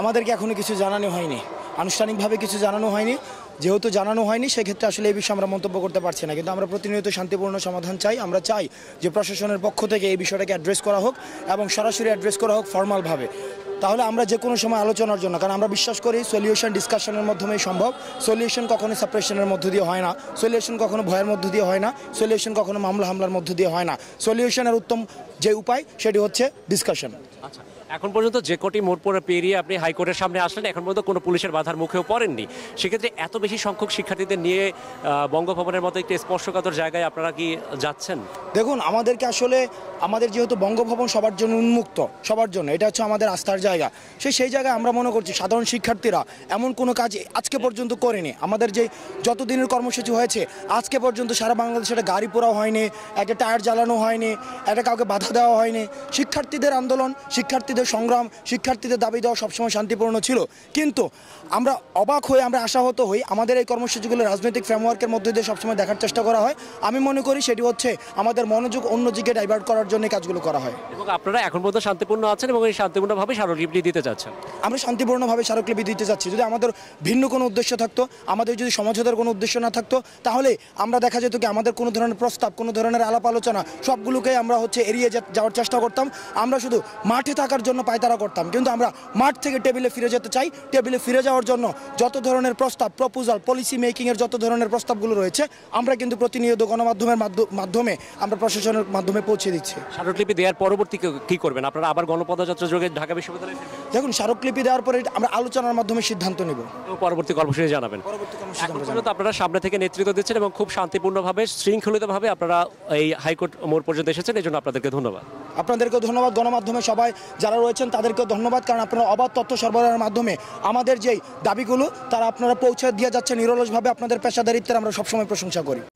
আমাদেরকে এখনো কিছু জানানো হয়নি আনুষ্ঠানিকভাবে কিছু জানানো হয়নি যেহেতু জানানো হয়নি সেক্ষেত্রে আসলে এই বিষয়ে আমরা মন্তব্য করতে পারছি না কিন্তু আমরা প্রতিনিয়ত শান্তিপূর্ণ সমাধান চাই আমরা চাই যে প্রশাসনের পক্ষ থেকে এই বিষয়টাকে অ্যাড্রেস করা হোক এবং সরাসরি অ্যাড্রেস করা হোক ফর্মালভাবে তাহলে আমরা যে কোনো সময় আলোচনার জন্য কারণ আমরা বিশ্বাস করি সলিউশন ডিসকাশনের মাধ্যমেই সম্ভব সলিউশন কখনো সাপ্রেশনের মধ্য দিয়ে হয় না সলিউশন কখনো ভয়ের মধ্য দিয়ে হয় না সলিউশন কখনো মামলা হামলার মধ্য দিয়ে হয় না সলিউশনের উত্তম যে উপায় সেটি হচ্ছে ডিসকাশন আচ্ছা এখন পর্যন্ত যে কটি মোড় পেরিয়ে আপনি হাইকোর্টের সামনে আসলেন এখন পর্যন্ত কোনো পুলিশের বাধার মুখেও পড়েননি সেক্ষেত্রে এত বেশি সংখ্যক শিক্ষার্থীদের নিয়ে বঙ্গভবনের মতো একটি স্পর্শকাতর জায়গায় আপনারা কি যাচ্ছেন দেখুন আমাদেরকে আসলে আমাদের যেহেতু বঙ্গভবন সবার জন্য উন্মুক্ত সবার জন্য এটা হচ্ছে আমাদের আস্থার জায়গা সে সেই জায়গায় আমরা মনে করছি সাধারণ শিক্ষার্থীরা এমন কোনো কাজ আজকে পর্যন্ত করেনি আমাদের যে যতদিনের কর্মসূচি হয়েছে আজকে পর্যন্ত সারা বাংলাদেশে একটা গাড়ি পোড়াও হয়নি একটা টায়ার জ্বালানো হয়নি একটা কাউকে বাধা দেওয়া হয়নি শিক্ষার্থীদের আন্দোলন শিক্ষার্থীদের সংগ্রাম শিক্ষার্থীদের দাবি দেওয়া সবসময় শান্তিপূর্ণ ছিল কিন্তু আমরা অবাক হয়ে আমরা আশাহত হই আমাদের এই কর্মসূচিগুলো রাজনৈতিক ফ্রেমওয়ার্কের মধ্যে দিয়ে সবসময় দেখার চেষ্টা করা হয় আমি মনে করি সেটি হচ্ছে আমাদের মনোযোগ অন্য দিকে ডাইভার্ট করার জন্য কাজগুলো করা হয় এবং আপনারা এখন পর্যন্ত শান্তিপূর্ণ আছেন এবং এই শান্তিপূর্ণভাবে স্মারকলিপি দিতে চাচ্ছেন আমরা শান্তিপূর্ণভাবে স্মারকলিপি দিতে চাচ্ছি যদি আমাদের ভিন্ন কোনো উদ্দেশ্য থাকতো আমাদের যদি সমঝোতার কোনো উদ্দেশ্য না থাকতো তাহলে আমরা দেখা যেত কি আমাদের কোনো ধরনের প্রস্তাব কোনো ধরনের আলাপ আলোচনা সবগুলোকে আমরা হচ্ছে এড়িয়ে যাওয়ার চেষ্টা করতাম আমরা শুধু মাঠ মাঠে থাকার জন্য পায়তারা করতাম কিন্তু আমরা মাঠ থেকে টেবিলে ফিরে যেতে চাই টেবিলে ফিরে যাওয়ার জন্য যত ধরনের প্রস্তাব প্রপোজাল পলিসি মেকিংয়ের যত ধরনের প্রস্তাবগুলো রয়েছে আমরা কিন্তু প্রতিনিয়ত গণমাধ্যমের মাধ্যমে আমরা প্রশাসনের মাধ্যমে পৌঁছে দিচ্ছি স্মারকলিপি দেওয়ার পরবর্তী কী করবেন আপনারা আবার গণপদযাত্রা যোগে ঢাকা বিশ্ববিদ্যালয়ে দেখুন স্মারকলিপি দেওয়ার পরে আমরা আলোচনার মাধ্যমে সিদ্ধান্ত নেব পরবর্তী কর্মসূচি জানাবেন পরবর্তী আপনারা সামনে থেকে নেতৃত্ব দিচ্ছেন এবং খুব শান্তিপূর্ণভাবে শৃঙ্খলিতভাবে আপনারা এই হাইকোর্ট মোড় পর্যন্ত এসেছেন এই জন্য আপনাদেরকে ধন্যবাদ আপনাদেরকেও ধন্যবাদ গণমাধ্যমে সবাই যারা রয়েছেন তাদেরকেও ধন্যবাদ কারণ আপনারা অবাধ তথ্য সরবরাহের মাধ্যমে আমাদের যেই দাবিগুলো তারা আপনারা পৌঁছে দিয়ে যাচ্ছে নিরলসভাবে আপনাদের পেশাদারিত্বের আমরা সবসময় প্রশংসা করি